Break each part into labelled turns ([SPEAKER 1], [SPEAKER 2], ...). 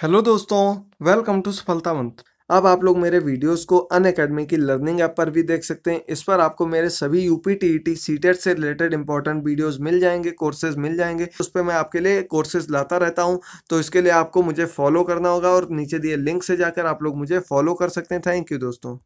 [SPEAKER 1] hello दोस्तों welcome to सफलता मंत्र अब आप लोग मेरे वीडियोस को अन अकेडमी की लर्निंग ऐप पर भी देख सकते हैं इस पर आपको मेरे सभी यूपी टी सीटेट से रिलेटेड इंपॉर्टेंट वीडियोस मिल जाएंगे कोर्सेज मिल जाएंगे उस पर मैं आपके लिए कोर्सेज लाता रहता हूं तो इसके लिए आपको मुझे फॉलो करना होगा और नीचे दिए लिंक से जाकर आप लोग मुझे फॉलो कर सकते हैं थैंक यू दोस्तों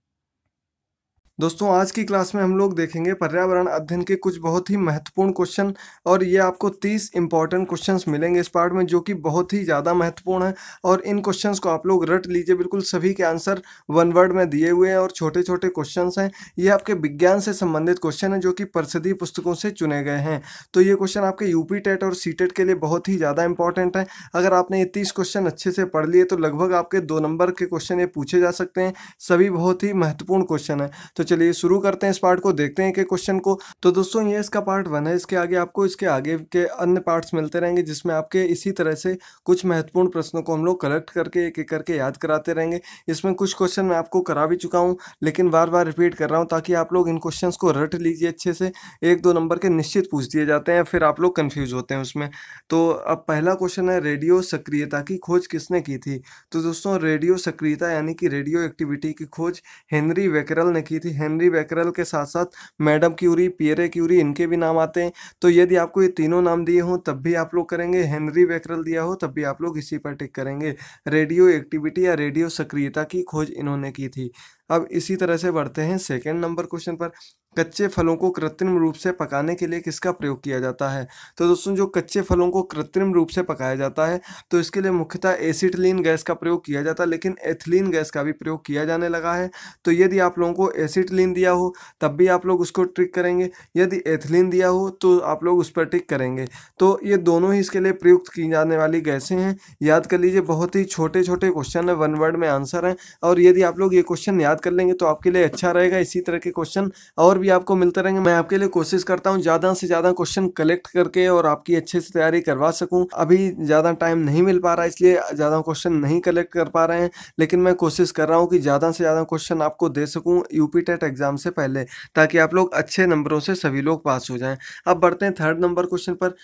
[SPEAKER 1] दोस्तों आज की क्लास में हम लोग देखेंगे पर्यावरण अध्ययन के कुछ बहुत ही महत्वपूर्ण क्वेश्चन और ये आपको 30 इंपॉर्टेंट क्वेश्चंस मिलेंगे इस पार्ट में जो कि बहुत ही ज़्यादा महत्वपूर्ण है और इन क्वेश्चंस को आप लोग रट लीजिए बिल्कुल सभी के आंसर वन वर्ड में दिए हुए हैं और छोटे छोटे क्वेश्चन हैं ये आपके विज्ञान से संबंधित क्वेश्चन हैं जो कि प्रसिद्धि पुस्तकों से चुने गए हैं तो ये क्वेश्चन आपके यूपी टेट और सी टेट के लिए बहुत ही ज़्यादा इंपॉर्टेंट है अगर आपने ये तीस क्वेश्चन अच्छे से पढ़ लिए तो लगभग आपके दो नंबर के क्वेश्चन ये पूछे जा सकते हैं सभी बहुत ही महत्वपूर्ण क्वेश्चन है तो चलिए शुरू करते हैं इस पार्ट को देखते हैं कि क्वेश्चन को तो दोस्तों ये इसका पार्ट वन है इसके आगे आपको इसके आगे के अन्य पार्ट्स मिलते रहेंगे जिसमें आपके इसी तरह से कुछ महत्वपूर्ण प्रश्नों को हम लोग कलेक्ट करके एक एक करके याद कराते रहेंगे इसमें कुछ क्वेश्चन मैं आपको करा भी चुका हूँ लेकिन बार बार रिपीट कर रहा हूँ ताकि आप लोग इन क्वेश्चन को रट लीजिए अच्छे से एक दो नंबर के निश्चित पूछ दिए जाते हैं फिर आप लोग कन्फ्यूज होते हैं उसमें तो अब पहला क्वेश्चन है रेडियो सक्रियता की खोज किसने की थी तो दोस्तों रेडियो सक्रियता यानी कि रेडियो एक्टिविटी की खोज हेनरी वेकरल ने की थी हेनरी वैकरल के साथ साथ मैडम क्यूरी पियरे क्यूरी इनके भी नाम आते हैं तो यदि आपको ये तीनों नाम दिए हों तब भी आप लोग करेंगे हेनरी वैकरल दिया हो तब भी आप लोग इसी पर टिक करेंगे रेडियो एक्टिविटी या रेडियो सक्रियता की खोज इन्होंने की थी अब इसी तरह से बढ़ते हैं सेकेंड नंबर क्वेश्चन पर कच्चे फलों को कृत्रिम रूप से पकाने के लिए किसका प्रयोग किया जाता है तो दोस्तों जो कच्चे फलों को कृत्रिम रूप से पकाया जाता है तो इसके लिए मुख्यतः एसिटलीन गैस का प्रयोग किया जाता है लेकिन एथिलीन गैस का भी प्रयोग किया जाने लगा है तो यदि आप लोगों को एसिटलीन दिया हो तब भी आप लोग उसको ट्रिक करेंगे यदि एथिलीन दिया हो तो आप लोग उस पर टिक करेंगे तो ये दोनों ही इसके लिए प्रयुक्त की जाने वाली गैसें हैं याद कर लीजिए बहुत ही छोटे छोटे क्वेश्चन है वन वर्ड में आंसर हैं और यदि आप लोग ये क्वेश्चन याद कर लेंगे तो आपके लिए अच्छा रहेगा इसी तरह के क्वेश्चन और भी आपको मिलते रहेंगे मैं आपके लिए कोशिश करता हूँ ज़्यादा से ज़्यादा क्वेश्चन कलेक्ट करके और आपकी अच्छे से तैयारी करवा सकूँ अभी ज़्यादा टाइम नहीं मिल पा रहा इसलिए ज़्यादा क्वेश्चन नहीं कलेक्ट कर पा रहे हैं लेकिन मैं कोशिश कर रहा हूँ कि ज़्यादा से ज़्यादा क्वेश्चन आपको दे सकूँ यूपी टेट एग्ज़ाम से पहले ताकि आप लोग अच्छे नंबरों से सभी लोग पास हो जाए अब बढ़ते हैं थर्ड नंबर क्वेश्चन पर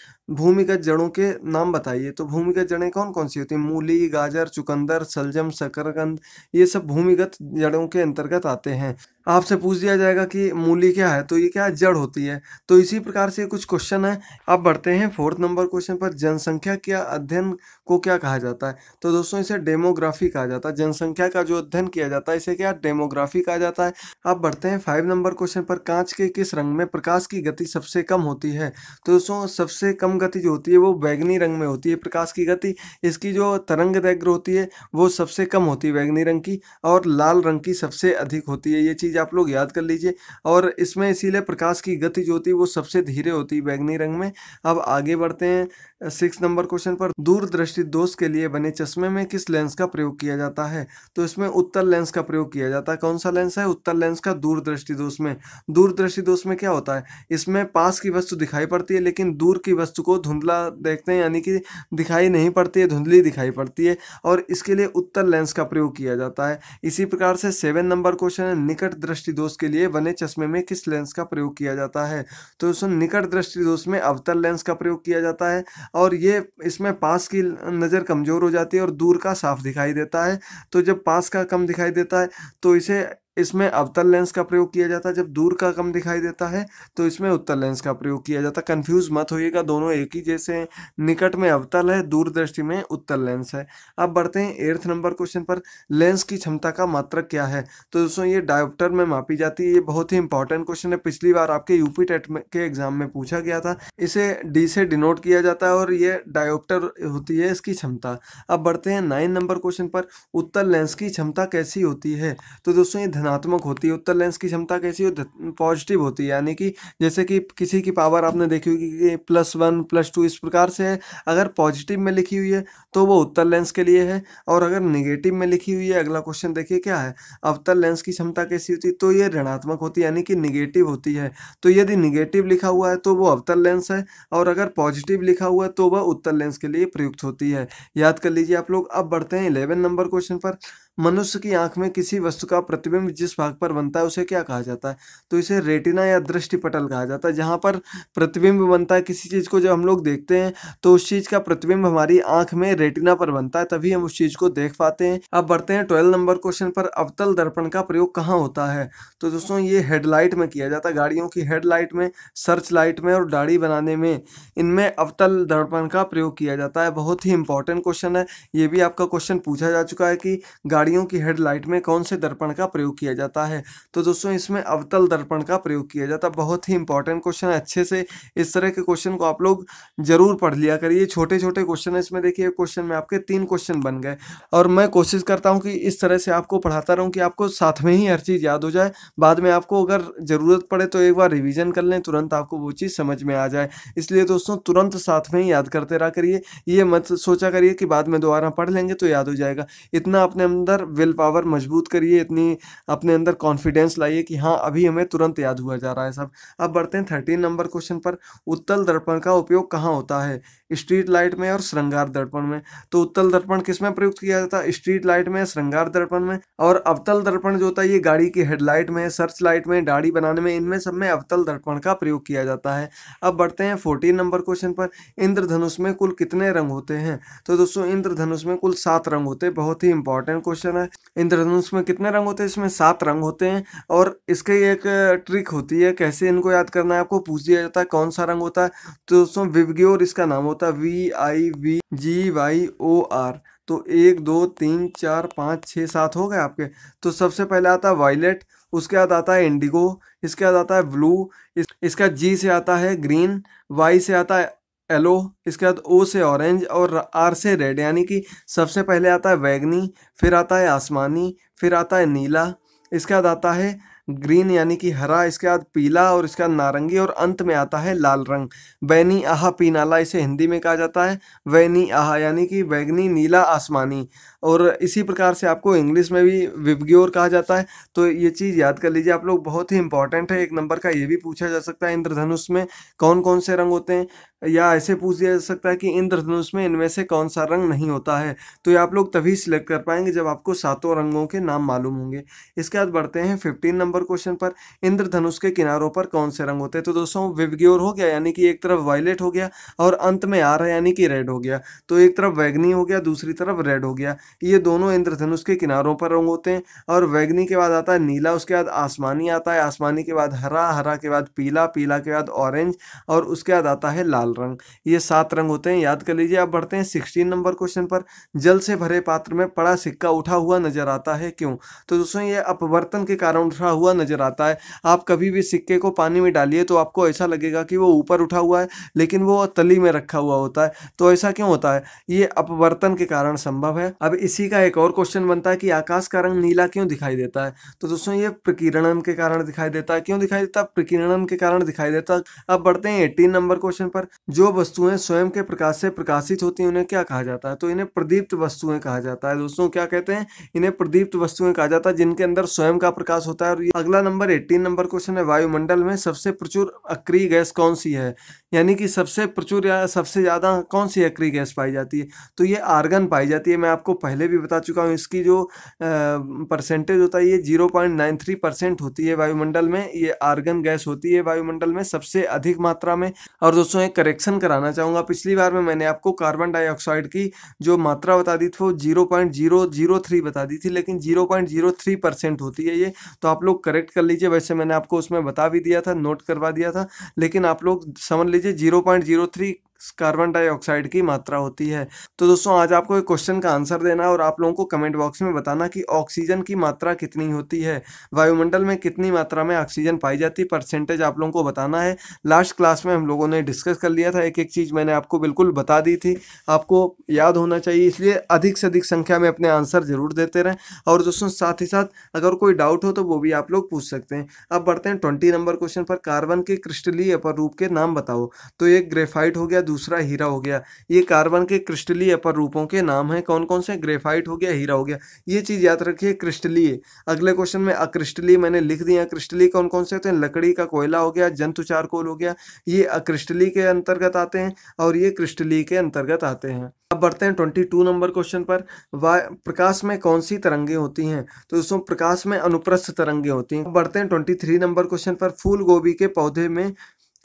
[SPEAKER 1] भूमिगत जड़ों के नाम बताइए तो भूमिगत जड़ें कौन कौन सी होती हैं मूली गाजर चुकंदर सलजम शकरकंद ये सब भूमिगत जड़ों के अंतर्गत आते हैं आपसे पूछ दिया जाएगा कि मूली क्या है तो ये क्या जड़ होती है तो इसी प्रकार से कुछ क्वेश्चन है अब बढ़ते हैं फोर्थ नंबर क्वेश्चन पर जनसंख्या क्या अध्ययन को क्या कहा जाता है तो दोस्तों इसे डेमोग्राफी कहा जाता है जनसंख्या का जो अध्ययन किया जाता है इसे क्या डेमोग्राफी कहा जाता है अब बढ़ते हैं फाइव नंबर क्वेश्चन पर कांच के किस रंग में प्रकाश की गति सबसे कम होती है तो दोस्तों सबसे कम गति जो होती है वो बैगनी रंग में होती है प्रकाश की गति इसकी जो तरंग दैग्र होती है वो सबसे कम होती है बैगनी रंग की और लाल रंग की सबसे अधिक होती है ये चीज़ चीज़ आप लोग याद कर लीजिए और इसमें इसीलिए प्रकाश की गति जो होती है वो सबसे धीरे होती है बैगनी रंग में अब आगे बढ़ते हैं सिक्स नंबर क्वेश्चन पर दूरदृष्टि दोष के लिए बने चश्मे में किस लेंस का प्रयोग किया जाता है तो इसमें उत्तर लेंस का प्रयोग किया जाता है कौन सा लेंस है उत्तर लेंस का दूरदृष्टि दोष में दूरदृष्टि दोष में क्या होता है इसमें पास की वस्तु दिखाई पड़ती है लेकिन दूर की वस्तु को धुंधला देखते हैं यानी कि दिखाई नहीं पड़ती है धुंधली दिखाई पड़ती है और इसके लिए उत्तर लेंस का प्रयोग किया जाता है इसी प्रकार से सेवन नंबर क्वेश्चन है निकट दृष्टि दोष के लिए बने चश्मे में किस लेंस का प्रयोग किया जाता है तो दोस्तों निकट दृष्टि दोष में अवतल लेंस का प्रयोग किया जाता है और ये इसमें पास की नज़र कमज़ोर हो जाती है और दूर का साफ दिखाई देता है तो जब पास का कम दिखाई देता है तो इसे इसमें अवतल लेंस का प्रयोग किया जाता है जब दूर का कम दिखाई देता है तो इसमें उत्तर लेंस का प्रयोग किया जाता है कन्फ्यूज मत होइएगा दोनों एक ही जैसे निकट में अवतल है दूर दृष्टि में उत्तर लेंस है अब बढ़ते हैं एर्थ नंबर क्वेश्चन पर लेंस की क्षमता का मात्रक क्या है तो दोस्तों ये डायोप्टर में मापी जाती है ये बहुत ही इंपॉर्टेंट क्वेश्चन है पिछली बार आपके यूपी टेट के एग्जाम में पूछा गया था इसे डी से डिनोट किया जाता है और ये डायोप्टर होती है इसकी क्षमता अब बढ़ते हैं नाइन नंबर क्वेश्चन पर उत्तर लेंस की क्षमता कैसी होती है तो दोस्तों ये धनात्मक होती है उत्तर लेंस की क्षमता कैसी होती पॉजिटिव होती है यानी कि जैसे कि किसी की पावर आपने देखी होगी कि प्लस वन प्लस टू इस प्रकार से है अगर पॉजिटिव में लिखी हुई है तो वो उत्तर लेंस के लिए है और अगर निगेटिव में लिखी हुई है अगला क्वेश्चन देखिए क्या है अवतर लेंस की क्षमता कैसी होती है तो ये ऋणात्मक होती है यानी कि निगेटिव होती है तो यदि निगेटिव लिखा हुआ है तो वो अवतर लेंस है और अगर पॉजिटिव लिखा हुआ है तो वह उत्तर लेंस के लिए प्रयुक्त होती है याद कर लीजिए आप लोग अब बढ़ते हैं इलेवन नंबर क्वेश्चन पर मनुष्य की आंख में किसी वस्तु का प्रतिबिंब जिस भाग पर बनता है उसे क्या कहा जाता है तो इसे रेटिना या दृष्टि पटल कहा जाता है जहाँ पर प्रतिबिंब बनता है किसी चीज़ को जब हम लोग देखते हैं तो उस चीज़ का प्रतिबिंब हमारी आंख में रेटिना पर बनता है तभी हम उस चीज़ को देख पाते हैं अब बढ़ते हैं ट्वेल्व नंबर क्वेश्चन पर अवतल दर्पण का प्रयोग कहाँ होता है तो दोस्तों ये हेडलाइट में किया जाता है गाड़ियों की हेडलाइट में सर्च लाइट में और दाढ़ी बनाने में इनमें अवतल दर्पण का प्रयोग किया जाता है बहुत ही इंपॉर्टेंट क्वेश्चन है ये भी आपका क्वेश्चन पूछा जा चुका है कि गाड़ी गाड़ियों की हेडलाइट में कौन से दर्पण का प्रयोग किया जाता है तो दोस्तों इसमें अवतल दर्पण का प्रयोग किया जाता है बहुत ही इंपॉर्टेंट क्वेश्चन है अच्छे से इस तरह के क्वेश्चन को आप लोग जरूर पढ़ लिया करिए छोटे छोटे क्वेश्चन है इसमें देखिए क्वेश्चन में आपके तीन क्वेश्चन बन गए और मैं कोशिश करता हूँ कि इस तरह से आपको पढ़ाता रहूँ कि आपको साथ में ही हर चीज़ याद हो जाए बाद में आपको अगर ज़रूरत पड़े तो एक बार रिविज़न कर लें तुरंत आपको वो चीज़ समझ में आ जाए इसलिए दोस्तों तुरंत साथ में ही याद करते रहा करिए ये मत सोचा करिए कि बाद में दोबारा पढ़ लेंगे तो याद हो जाएगा इतना अपने अंदर अंदर विल पावर मजबूत करिए इतनी अपने अंदर कॉन्फिडेंस लाइए कि हाँ अभी हमें तुरंत याद हुआ जा रहा है सब अब बढ़ते हैं थर्टीन नंबर क्वेश्चन पर उत्तल दर्पण का उपयोग कहाँ होता है स्ट्रीट लाइट में और श्रृंगार दर्पण में तो उत्तल दर्पण किस में प्रयुक्त किया जाता है स्ट्रीट लाइट में श्रृंगार दर्पण में और अवतल दर्पण जो होता है ये गाड़ी की हेडलाइट में सर्च लाइट में दाढ़ी बनाने में इनमें सब में अवतल दर्पण का प्रयोग किया जाता है अब बढ़ते हैं फोर्टीन नंबर क्वेश्चन पर इंद्रधनुष में कुल कितने रंग होते हैं तो दोस्तों इंद्रधनुष में कुल सात रंग होते हैं बहुत ही इंपॉर्टेंट क्वेश्चन क्वेश्चन है इंद्रधनुष में कितने रंग होते हैं इसमें सात रंग होते हैं और इसके एक ट्रिक होती है कैसे इनको याद करना है आपको पूछ दिया जाता है कौन सा रंग होता है तो दोस्तों विवग्योर इसका नाम होता है V I V G Y O R तो एक दो तीन चार पाँच छः सात हो गए आपके तो सबसे पहले आता है वायलेट उसके बाद आता है इंडिगो इसके बाद आता है ब्लू इस, इसका जी से आता है ग्रीन वाई से आता है एलो इसके बाद ओ से ऑरेंज और आर से रेड यानी कि सबसे पहले आता है वैगनी फिर आता है आसमानी फिर आता है नीला इसके बाद आता है ग्रीन यानी कि हरा इसके बाद पीला और इसके बाद नारंगी और अंत में आता है लाल रंग बैनी आहा पीनाला इसे हिंदी में कहा जाता है वैनी आहा यानी कि बैगनी नीला आसमानी और इसी प्रकार से आपको इंग्लिश में भी विवग्योर कहा जाता है तो ये चीज़ याद कर लीजिए आप लोग बहुत ही इंपॉर्टेंट है एक नंबर का ये भी पूछा जा सकता है इंद्रधनुष में कौन कौन से रंग होते हैं या ऐसे पूछ दिया जा सकता है कि इंद्रधनुष में इनमें से कौन सा रंग नहीं होता है तो ये आप लोग तभी सिलेक्ट कर पाएंगे जब आपको सातों रंगों के नाम मालूम होंगे इसके बाद बढ़ते हैं फिफ्टीन नंबर क्वेश्चन पर इंद्रधनुष के किनारों पर कौन से रंग होते हैं तो दोस्तों विवग्योर हो गया यानी कि एक तरफ वायलेट हो गया और अंत में आ रहा यानी कि रेड हो गया तो एक तरफ वैग्नी हो गया दूसरी तरफ रेड हो गया ये दोनों इंद्रधनुष के किनारों पर रंग होते हैं और वैग्नी के बाद आता है नीला उसके बाद आसमानी आता है आसमानी के बाद हरा हरा के बाद पीला पीला के बाद ऑरेंज और उसके बाद आता है लाल रंग ये सात रंग होते हैं याद कर लीजिए आप बढ़ते हैं सिक्सटीन नंबर क्वेश्चन पर जल से भरे पात्र में पड़ा सिक्का उठा हुआ नजर आता है क्यों तो दोस्तों ये अपवर्तन के कारण उठा हुआ नजर आता है आप कभी भी सिक्के को पानी में डालिए तो आपको ऐसा लगेगा कि वो ऊपर उठा हुआ है लेकिन वो तली में रखा हुआ होता है तो ऐसा क्यों होता है ये अपवर्तन के कारण संभव है अब इसी का एक और क्वेश्चन बनता है कि आकाश का रंग नीला क्यों दिखाई देता है तो दोस्तों ये प्रकीर्णन के कारण दिखाई देता है क्यों दिखाई देता है प्रकीर्णन के कारण दिखाई देता है अब बढ़ते हैं एटीन नंबर क्वेश्चन पर जो वस्तुएं स्वयं के प्रकाश से प्रकाशित होती हैं उन्हें क्या कहा जाता है तो इन्हें प्रदीप्त वस्तुएं कहा जाता है दोस्तों क्या कहते हैं इन्हें प्रदीप्त वस्तुएं कहा जाता है जिनके अंदर स्वयं का प्रकाश होता है और अगला नंबर एटीन नंबर क्वेश्चन है वायुमंडल में सबसे प्रचुर अक्रिय गैस कौन सी है यानी कि सबसे प्रचुर या सबसे ज़्यादा कौन सी अक्रिय गैस पाई जाती है तो ये आर्गन पाई जाती है मैं आपको पहले भी बता चुका हूँ इसकी जो परसेंटेज होता है ये zero point nine three percent होती है वायुमंडल में ये आर्गन गैस होती है वायुमंडल में सबसे अधिक मात्रा में और दोस्तों एक करेक्शन कराना चाहूँगा पिछली बार में मैंने आपको कार्बन डाइऑक्साइड की जो मात्रा बता दी थी वो zero point zero zero three बता दी थी लेकिन zero point zero three percent होती है ये तो आप लोग करेक्ट कर लीजिए वैसे मैंने आपको उसमें बता भी दिया था नोट करवा दिया था लेकिन आप लोग समझ लीजिए zero point zero three carbon dioxide की मात्रा होती है तो दोस्तों आज आपको एक क्वेश्चन का आंसर देना और आप लोगों को कमेंट बॉक्स में बताना कि ऑक्सीजन की मात्रा कितनी होती है वायुमंडल में कितनी मात्रा में ऑक्सीजन पाई जाती है परसेंटेज आप लोगों को बताना है लास्ट क्लास में हम लोगों ने डिस्कस कर लिया था एक एक चीज़ मैंने आपको बिल्कुल बता दी थी आपको याद होना चाहिए इसलिए अधिक से अधिक संख्या में अपने आंसर ज़रूर देते रहें और दोस्तों साथ ही साथ अगर कोई डाउट हो तो वो भी आप लोग पूछ सकते हैं अब बढ़ते हैं ट्वेंटी नंबर क्वेश्चन पर कार्बन के क्रिस्टलीय रूप के नाम बताओ तो ये ग्रेफाइट हो गया दूसरा हीरा हो गया ये कार्बन के क्रिस्टलीय अपर रूपों के नाम हैं कौन कौन से ग्रेफाइट हो गया हीरा हो गया ये चीज़ याद रखिए क्रिस्टलीय अगले क्वेश्चन में अक्रिस्टलीय मैंने लिख दिया क्रिस्टली कौन कौन से होते हैं लकड़ी का कोयला हो गया जंतु चारकोल हो गया ये अक्रिस्टली के अंतर्गत आते हैं और ये क्रिस्टली के अंतर्गत आते हैं अब बढ़ते हैं ट्वेंटी टू नंबर क्वेश्चन पर वाय प्रकाश में कौन सी तरंगे होती हैं तो दोस्तों प्रकाश में अनुप्रस्थ तरंगे होती हैं बढ़ते हैं ट्वेंटी थ्री नंबर क्वेश्चन पर फूल गोभी के पौधे में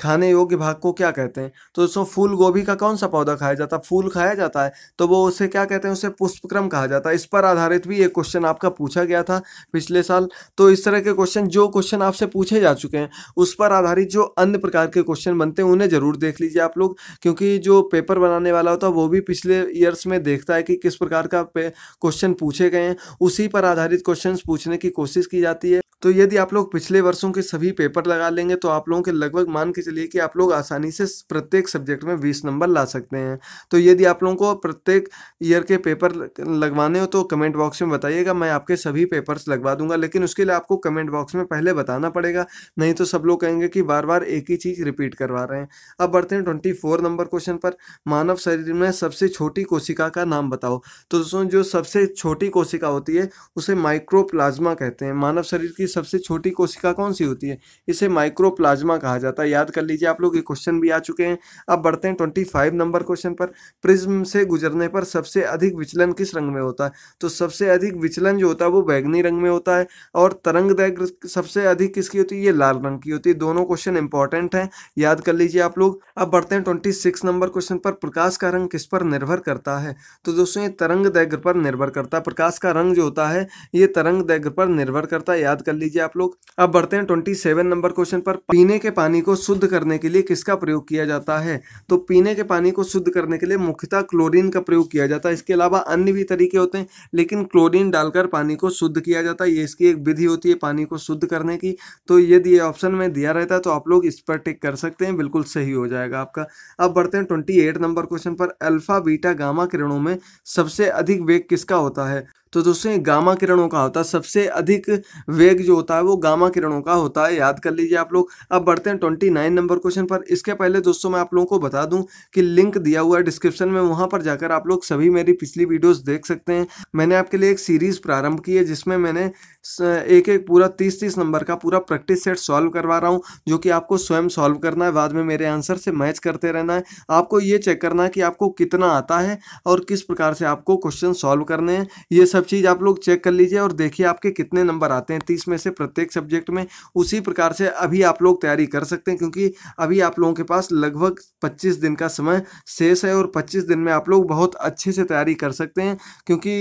[SPEAKER 1] खाने योग्य भाग को क्या कहते हैं तो दोस्तों फूल गोभी का कौन सा पौधा खाया जाता है फूल खाया जाता है तो वो उसे क्या कहते हैं उसे पुष्पक्रम कहा जाता है इस पर आधारित भी एक क्वेश्चन आपका पूछा गया था पिछले साल तो इस तरह के क्वेश्चन जो क्वेश्चन आपसे पूछे जा चुके हैं उस पर आधारित जो अन्य प्रकार के क्वेश्चन बनते हैं उन्हें ज़रूर देख लीजिए आप लोग क्योंकि जो पेपर बनाने वाला होता है वो भी पिछले ईयर्स में देखता है कि किस प्रकार का क्वेश्चन पूछे गए हैं उसी पर आधारित क्वेश्चन पूछने की कोशिश की जाती है तो यदि आप लोग पिछले वर्षों के सभी पेपर लगा लेंगे तो आप लोगों के लगभग मान के चलिए कि आप लोग आसानी से प्रत्येक सब्जेक्ट में बीस नंबर ला सकते हैं तो यदि आप लोगों को प्रत्येक ईयर के पेपर लगवाने हो तो कमेंट बॉक्स में बताइएगा मैं आपके सभी पेपर्स लगवा दूंगा लेकिन उसके लिए आपको कमेंट बॉक्स में पहले बताना पड़ेगा नहीं तो सब लोग कहेंगे कि बार बार एक ही चीज़ रिपीट करवा रहे हैं अब बढ़ते हैं ट्वेंटी नंबर क्वेश्चन पर मानव शरीर में सबसे छोटी कोशिका का नाम बताओ तो दोस्तों जो सबसे छोटी कोशिका होती है उसे माइक्रोप्लाज्मा कहते हैं मानव शरीर की सबसे छोटी कोशिका कौन सी होती है इसे माइक्रोप्लाज्मा कहा जाता है याद कर लीजिए आप लोग ये क्वेश्चन भी आ चुके हैं अब बढ़ते हैं ट्वेंटी फाइव नंबर क्वेश्चन पर प्रिज्म से गुजरने पर सबसे अधिक विचलन किस रंग में होता है तो सबसे अधिक विचलन जो होता है वो बैगनी रंग में होता है और तरंग दैर्घ्य सबसे अधिक किसकी होती है ये लाल रंग की होती है दोनों क्वेश्चन इंपॉर्टेंट हैं याद कर लीजिए आप लोग अब बढ़ते हैं ट्वेंटी सिक्स नंबर क्वेश्चन पर प्रकाश का रंग किस पर निर्भर करता है तो दोस्तों ये तरंग दैर्घ्य पर निर्भर करता है प्रकाश का रंग जो होता है ये तरंग दैर्घ्य पर निर्भर करता है याद कर लीजिए आप लोग अब बढ़ते हैं ट्वेंटी सेवन नंबर क्वेश्चन पर पीने के पानी को शुद्ध करने के लिए किसका प्रयोग किया जाता है तो पीने के पानी को शुद्ध करने के लिए मुख्यतः क्लोरीन का प्रयोग किया जाता है इसके अलावा अन्य भी तरीके होते हैं लेकिन क्लोरीन डालकर पानी को शुद्ध किया जाता है ये इसकी एक विधि होती है पानी को शुद्ध करने की तो यदि ये ऑप्शन में दिया रहता है तो आप लोग इस पर टिक कर सकते हैं बिल्कुल सही हो जाएगा आपका अब बढ़ते हैं ट्वेंटी नंबर क्वेश्चन पर अल्फा बीटा गामा किरणों में सबसे अधिक वेग किसका होता है तो दोस्तों ये गामा किरणों का होता है सबसे अधिक वेग जो होता है वो गामा किरणों का होता है याद कर लीजिए आप लोग अब बढ़ते हैं ट्वेंटी नाइन नंबर क्वेश्चन पर इसके पहले दोस्तों मैं आप लोगों को बता दूं कि लिंक दिया हुआ है डिस्क्रिप्शन में वहां पर जाकर आप लोग सभी मेरी पिछली वीडियोस देख सकते हैं मैंने आपके लिए एक सीरीज प्रारंभ की है जिसमें मैंने एक एक पूरा तीस तीस नंबर का पूरा प्रैक्टिस सेट सॉल्व करवा रहा हूँ जो कि आपको स्वयं सॉल्व करना है बाद में मेरे आंसर से मैच करते रहना है आपको ये चेक करना है कि आपको कितना आता है और किस प्रकार से आपको क्वेश्चन सॉल्व करने हैं ये सब सब चीज़ आप लोग चेक कर लीजिए और देखिए आपके कितने नंबर आते हैं तीस में से प्रत्येक सब्जेक्ट में उसी प्रकार से अभी आप लोग तैयारी कर सकते हैं क्योंकि अभी आप लोगों के पास लगभग पच्चीस दिन का समय शेष है और पच्चीस दिन में आप लोग बहुत अच्छे से तैयारी कर सकते हैं क्योंकि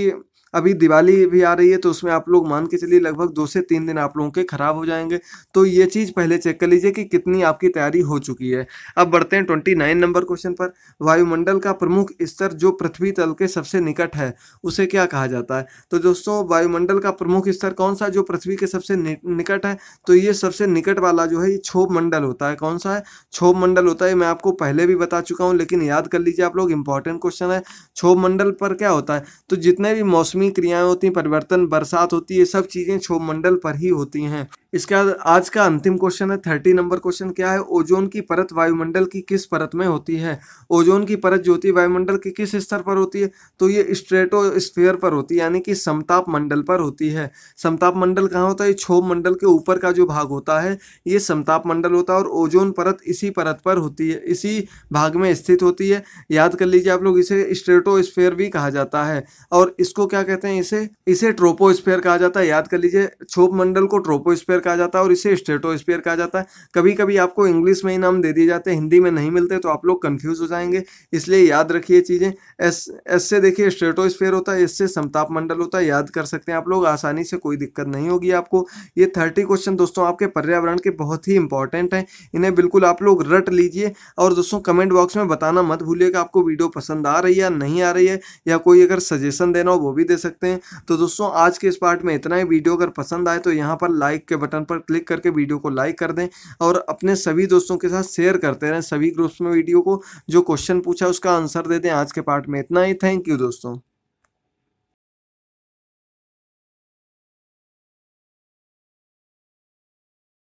[SPEAKER 1] अभी दिवाली भी आ रही है तो उसमें आप लोग मान के चलिए लगभग दो से तीन दिन आप लोगों के ख़राब हो जाएंगे तो ये चीज़ पहले चेक कर लीजिए कि कितनी आपकी तैयारी हो चुकी है अब बढ़ते हैं ट्वेंटी नाइन नंबर क्वेश्चन पर वायुमंडल का प्रमुख स्तर जो पृथ्वी तल के सबसे निकट है उसे क्या कहा जाता है तो दोस्तों वायुमंडल का प्रमुख स्तर कौन सा जो पृथ्वी के सबसे निकट है तो ये सबसे निकट वाला जो है ये क्षोभ मंडल होता है कौन सा है क्षोभ मंडल होता है मैं आपको पहले भी बता चुका हूँ लेकिन याद कर लीजिए आप लोग इंपॉर्टेंट क्वेश्चन है क्षोभ मंडल पर क्या होता है तो जितने भी मौसमी मौसमी क्रियाएं होती हैं परिवर्तन बरसात होती है सब चीज़ें मंडल पर ही होती हैं इसके बाद आज का अंतिम क्वेश्चन है थर्टी नंबर क्वेश्चन क्या है ओजोन की परत वायुमंडल की किस परत में होती है ओजोन की परत जो होती है वायुमंडल के किस स्तर पर होती है तो ये स्ट्रेटो स्ट्रेटोस्फीयर पर होती है यानी कि समताप मंडल पर होती है समताप मंडल कहाँ होता है ये क्षोभ मंडल के ऊपर का जो भाग होता है ये समताप मंडल होता है और ओजोन परत इसी परत पर होती है इसी भाग में स्थित होती है याद कर लीजिए आप लोग इसे स्ट्रेटो भी कहा जाता है और इसको क्या कहते हैं इसे इसे ट्रोपोस्फेयर कहा जाता है याद कर लीजिए छोप मंडल को ट्रोपोस्फेयर कहा जाता है और इसे स्टेटोस्फेयर कहा जाता है कभी कभी आपको इंग्लिश में ही नाम दे दिए जाते हैं हिंदी में नहीं मिलते तो आप लोग कन्फ्यूज हो जाएंगे इसलिए याद रखिए चीज़ें एस एस से देखिए स्टेटोस्फेयर होता है एस से समताप मंडल होता है याद कर सकते हैं आप लोग आसानी से कोई दिक्कत नहीं होगी आपको ये थर्टी क्वेश्चन दोस्तों आपके पर्यावरण के बहुत ही इंपॉर्टेंट हैं इन्हें बिल्कुल आप लोग रट लीजिए और दोस्तों कमेंट बॉक्स में बताना मत भूलिएगा आपको वीडियो पसंद आ रही है नहीं आ रही है या कोई अगर सजेशन देना हो वो भी दे सकते हैं तो दोस्तों आज के इस पार्ट में इतना ही वीडियो अगर पसंद आए तो यहाँ पर लाइक के बटन पर क्लिक करके वीडियो को लाइक कर दें और अपने सभी दोस्तों के साथ शेयर करते रहें सभी ग्रुप्स में वीडियो को जो क्वेश्चन पूछा उसका आंसर दे दें आज के पार्ट में इतना ही थैंक यू दोस्तों